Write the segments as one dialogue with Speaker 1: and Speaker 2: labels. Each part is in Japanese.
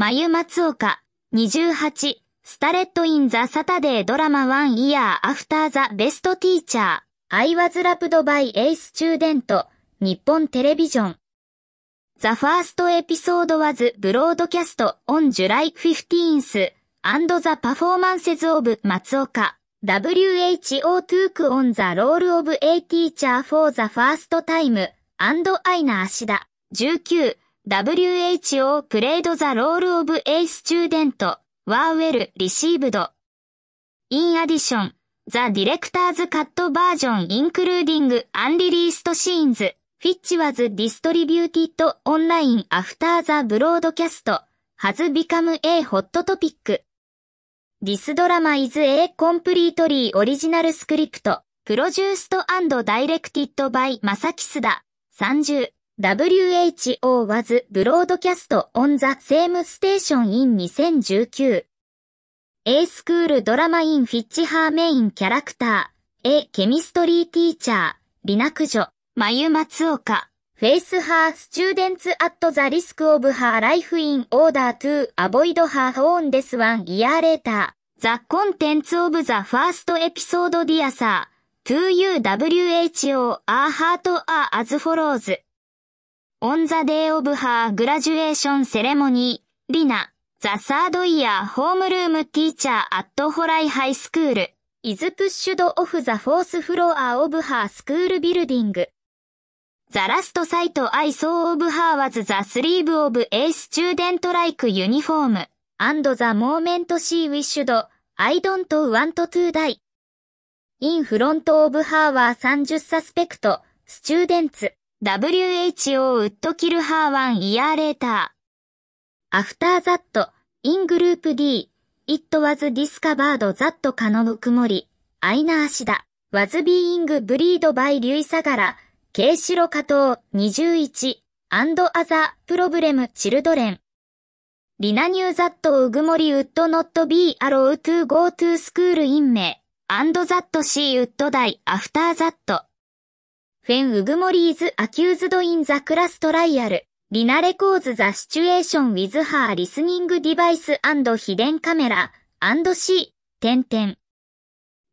Speaker 1: 眉松岡、28、スタレットインザサタデードラマワンイヤーアフターザベストティーチャー、I was loved by a student, 日本テレビジョン。The first episode was broadcast on July 15th, and the performances of 松岡。WHO took on the role of a teacher for the first time, and i n a 足田。19 WHO played the role of a student, were well received. In addition, the director's cut version including unreleased scenes, which was distributed online after the broadcast, has become a hot topic. This drama is a completely original script, produced and directed by Masaki Suda, 30. WHO was broadcast on the same station in 2019. A school drama in which her main character, a chemistry teacher, リナクジョ、マユ松岡、フェイスハースチューデンツアット t リスクオブハーライフインオーダートゥアボイドハーオンデスワンイヤーレーター、ザコンテンツオブザファ a ストエ t ソードディアサ n to s f first the to episode, dear sir, you WHO o u r heart are as follows. On the day of her graduation ceremony, Rina, the third year homeroom teacher at Horai High School, is pushed off the fourth floor of her school building. The last sight I saw of her was the sleeve of a student-like uniform, and the moment she wished, I don't want to die. In front of her were 30 suspect students. WHO ウッドキルハーワンイヤーレーター。After that, in group D, it was discovered that カノブクモリ、アイナアシダ、was being breed by リュイサガラ、ケイシロカトウ21 and other problem children. リナニューザットウグモリウッドノットビーアロウトゥーゴートゥースクールインメアンドザットシーウッドダイアフターザット。フェン・ウグモリーズ・アキューズド・イン・ザ・クラス・トライアル、リナ・レコーズ・ザ・シチュエーション・ウィズ・ハー・リスニング・ディバイス・アンド・ヒデン・カメラ、アンド・シー、点々。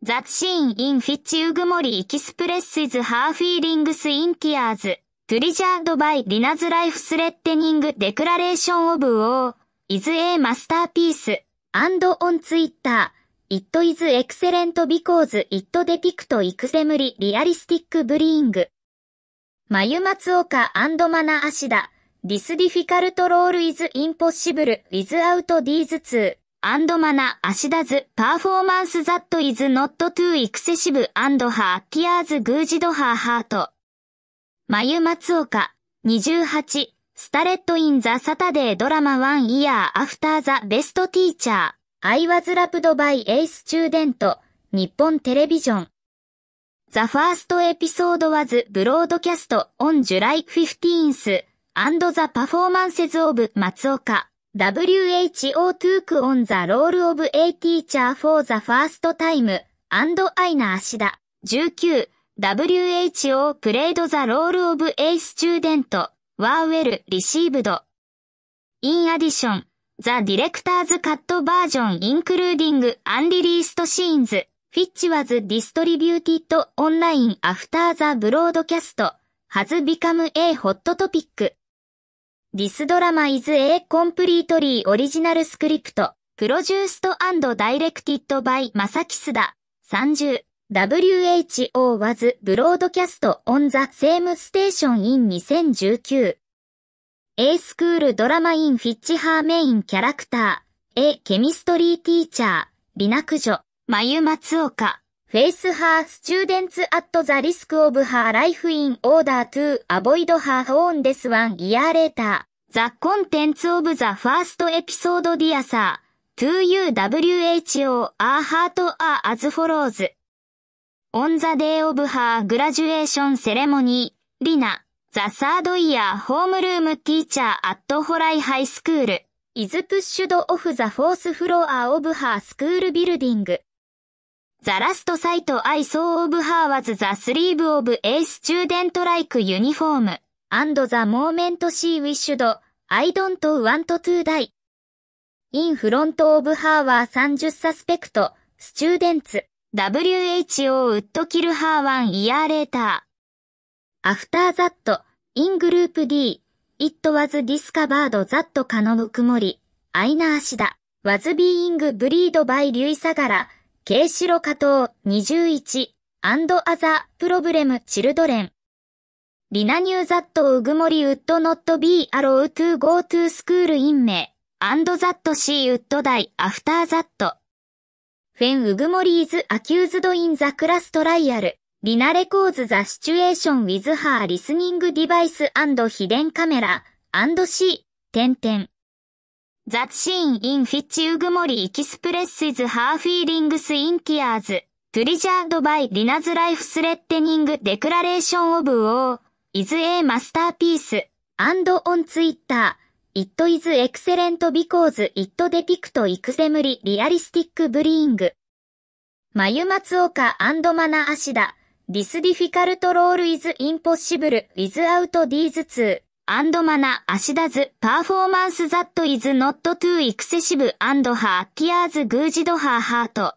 Speaker 1: ザ・シーン・イン・フィッチ・ウグモリ・エキスプレッシズ・ハー・フィーリングス・イン・ティアーズ、トゥリジャード・バイ・リナズ・ライフ・スレッテニング・デクラレーション・オブ・オー、イズ・エー・マスターピース、アンド・オン・ツイッター、it is excellent because it depict extremely realistic bring. 眉松岡アンドマナアシダ、ディスディフィカルトロールイズインポッシブル、ウィズアウトディーズツー。アンドマナ、アシダズ、パフォーマンスザットイズノットトゥーイクセシブアンドハー、ティアーズグージドハーハート。眉松岡二十八スタレットインザ・サタデードラマワンイヤーアフターザ・ベストティーチャー。I was loved by a student, 日本テレビジョン。The first episode was broadcast on July 15th, and the performances of 松岡 WHO took on the role of a teacher for the first time, and i n a 足田 19. WHO played the role of a student, were well received. In addition, ザ・ディレクターズ・カット・バージョン・インクルーディング・アンリリースト・シーンズ、フィッチ・ワズ・ディストリビューティッド・オンライン・アフター・ザ・ブロードキャスト、ハズ・ビカム・エイ・ホット・トピック。ディスドラマ・イズ・エイ・コンプリートリー・オリジナル・スクリプト、プロデュースト・アンド・ダイレクティッド・バイ・マサキスダ、三十。WHO was broadcast on the same station in 2019. A スクールドラマインフィッチハーメインキャラクター、A ケミストリーティーチャー、美奈久女、眉松岡、フェイスハースチューデンツアットザリスクオブハーライフインオーダートゥアボイドハーホーンデスワンイヤーレーター、ザコンテンツオブザファーストエピソードディアサー、トゥ2ー w h o アーハートアーアズフォローズ。オンザデイオブハーグラジュエーションセレモニー、リナ。The Third Year Homeroom Teacher at Horai High School is pushed off the fourth floor of her school building. The last sight I saw of her was the sleeve of a student-like uniform, and the moment she wished, I don't want to die. In front of her were 30 suspect students. WHO would kill her one year later. After that, in group D, it was discovered that カノムクモリ、アイナーシダ、was being breed by リュイサガラ、ケイシロカトウ21 and other problem children. リナニューザットウグモリウッドノットビーアロウトゥーゴートゥースクールインメイ、アンドザットシーウッドダイアフターザット。フェンウグモリーズアキューズドインザクラストライアル。リナレコーズザ・シチュエーション・ウィズ・ハー・リスニング・ディバイス・アンド・ヒデン・カメラ・アンド・シー・テンテン。ザ・シーン・イン・フィッチ・ウグモリ・エキスプレッシズ・ハー・フィーリングス・イン・ティアーズ・トゥリジャード・バイ・リナズ・ライフ・スレッテニング・デクラレーション・オブ・オー・イズ・エー・マスター・ピース・アンド・オン・ツイッター・イット・イズ・エクセレント・ビコーズ・イット・デピクト・イクゼムリ・リアリスティック・ブリーング・マユ・マツオカ・アンド・マナ・アシダ・ This difficult role is impossible without these two. And マナ、足田図、パフォーマンス that is not too excessive and her tears good her heart.